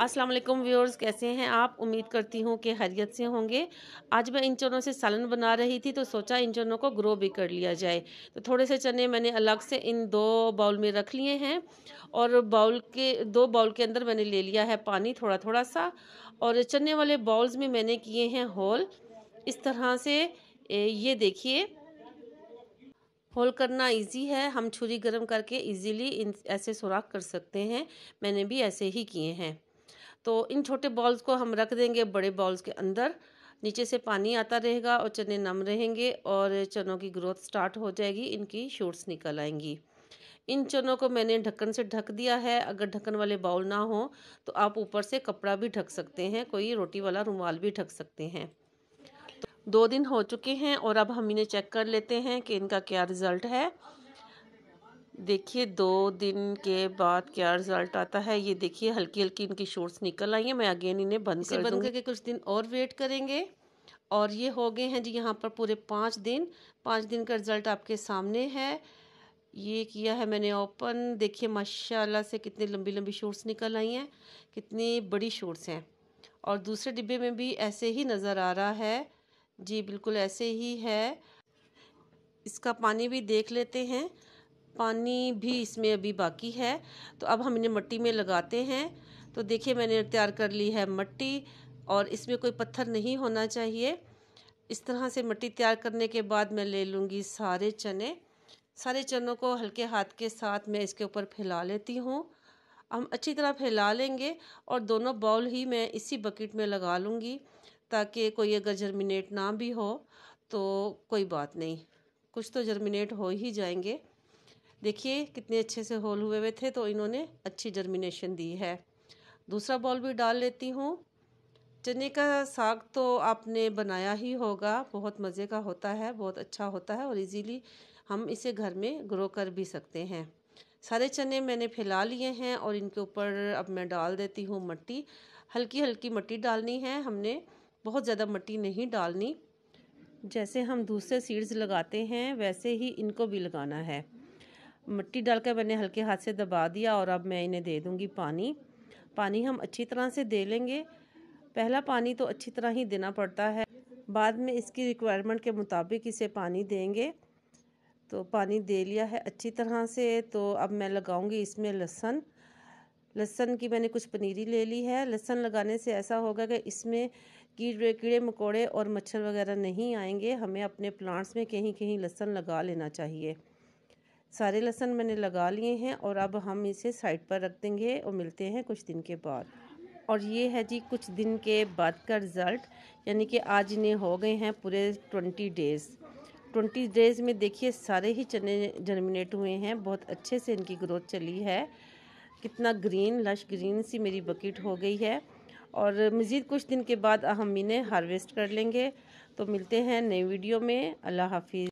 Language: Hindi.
अस्सलाम वालेकुम व्यूअर्स कैसे हैं आप उम्मीद करती हूँ कि हरियत से होंगे आज मैं इन चनों से सालन बना रही थी तो सोचा इन चनों को ग्रो भी कर लिया जाए तो थोड़े से चने मैंने अलग से इन दो बाउल में रख लिए हैं और बाउल के दो बाउल के अंदर मैंने ले लिया है पानी थोड़ा थोड़ा सा और चने वाले बाउल्स में मैंने किए हैं होल इस तरह से ये देखिए होल करना इजी है हम छुरी गरम करके इजीली इन ऐसे सुराख कर सकते हैं मैंने भी ऐसे ही किए हैं तो इन छोटे बॉल्स को हम रख देंगे बड़े बॉल्स के अंदर नीचे से पानी आता रहेगा और चने नम रहेंगे और चनों की ग्रोथ स्टार्ट हो जाएगी इनकी शूट्स निकल आएंगी इन चनों को मैंने ढक्कन से ढक दिया है अगर ढक्कन वाले बाउल ना हो तो आप ऊपर से कपड़ा भी ढक सकते हैं कोई रोटी वाला रुमाल भी ढक सकते हैं तो दो दिन हो चुके हैं और अब हम इन्हें चेक कर लेते हैं कि इनका क्या रिज़ल्ट है देखिए दो दिन के बाद क्या रिजल्ट आता है ये देखिए हल्की हल्की इनकी शोर्ट्स निकल आई हैं मैं अगेन इन्हें बंद कर बंद करके कुछ दिन और वेट करेंगे और ये हो गए हैं जी यहाँ पर पूरे पाँच दिन पाँच दिन का रिज़ल्ट आपके सामने है ये किया है मैंने ओपन देखिए माशाल्लाह से कितनी लंबी लंबी शोर्ट्स निकल आई हैं कितनी बड़ी शोर्ट्स हैं और दूसरे डिब्बे में भी ऐसे ही नज़र आ रहा है जी बिल्कुल ऐसे ही है इसका पानी भी देख लेते हैं पानी भी इसमें अभी बाकी है तो अब हम इन्हें मट्टी में लगाते हैं तो देखिए मैंने तैयार कर ली है मट्टी और इसमें कोई पत्थर नहीं होना चाहिए इस तरह से मट्टी तैयार करने के बाद मैं ले लूँगी सारे चने सारे चनों को हल्के हाथ के साथ मैं इसके ऊपर फैला लेती हूँ हम अच्छी तरह फैला लेंगे और दोनों बाउल ही मैं इसी बकेट में लगा लूँगी ताकि कोई अगर जर्मिनेट ना भी हो तो कोई बात नहीं कुछ तो जर्मिनेट हो ही जाएंगे देखिए कितने अच्छे से होल हुए हुए थे तो इन्होंने अच्छी जर्मिनेशन दी है दूसरा बॉल भी डाल लेती हूँ चने का साग तो आपने बनाया ही होगा बहुत मज़े का होता है बहुत अच्छा होता है और इजीली हम इसे घर में ग्रो कर भी सकते हैं सारे चने मैंने फैला लिए हैं और इनके ऊपर अब मैं डाल देती हूँ मट्टी हल्की हल्की मट्टी डालनी है हमने बहुत ज़्यादा मट्टी नहीं डालनी जैसे हम दूसरे सीड्स लगाते हैं वैसे ही इनको भी लगाना है मिट्टी डालकर मैंने हल्के हाथ से दबा दिया और अब मैं इन्हें दे दूँगी पानी पानी हम अच्छी तरह से दे लेंगे पहला पानी तो अच्छी तरह ही देना पड़ता है बाद में इसकी रिक्वायरमेंट के मुताबिक इसे पानी देंगे तो पानी दे लिया है अच्छी तरह से तो अब मैं लगाऊंगी इसमें लहसन लहसन की मैंने कुछ पनीरी ले ली है लहसन लगाने से ऐसा होगा कि इसमें कीड़े कीड़े मकोड़े और मच्छर वगैरह नहीं आएंगे हमें अपने प्लांट्स में कहीं कहीं लहसन लगा लेना चाहिए सारे लहसन मैंने लगा लिए हैं और अब हम इसे साइड पर रख देंगे और मिलते हैं कुछ दिन के बाद और ये है जी कुछ दिन के बाद का रिज़ल्ट यानी कि आज इन्हें हो गए हैं पूरे ट्वेंटी डेज़ ट्वेंटी डेज़ में देखिए सारे ही चने जर्मिनेट हुए हैं बहुत अच्छे से इनकी ग्रोथ चली है कितना ग्रीन लश ग्रीन सी मेरी बकेट हो गई है और मज़ीद कुछ दिन के बाद हम इन्हें हारवेस्ट कर लेंगे तो मिलते हैं नई वीडियो में अल्लाह हाफिज़